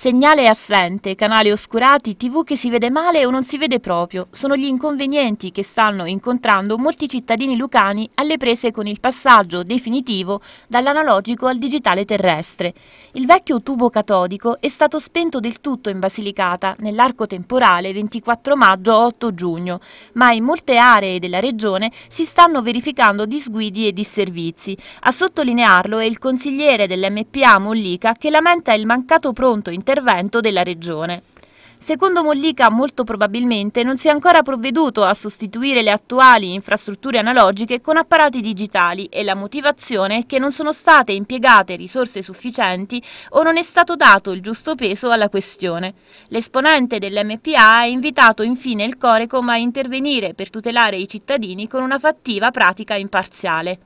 Segnale assente, canali oscurati, tv che si vede male o non si vede proprio, sono gli inconvenienti che stanno incontrando molti cittadini lucani alle prese con il passaggio definitivo dall'analogico al digitale terrestre. Il vecchio tubo catodico è stato spento del tutto in Basilicata nell'arco temporale 24 maggio-8 giugno, ma in molte aree della regione si stanno verificando disguidi e disservizi. A sottolinearlo è il consigliere dell'MPA Mollica che lamenta il mancato pronto in intervento della Regione. Secondo Mollica molto probabilmente non si è ancora provveduto a sostituire le attuali infrastrutture analogiche con apparati digitali e la motivazione è che non sono state impiegate risorse sufficienti o non è stato dato il giusto peso alla questione. L'esponente dell'MPA ha invitato infine il Corecom a intervenire per tutelare i cittadini con una fattiva pratica imparziale.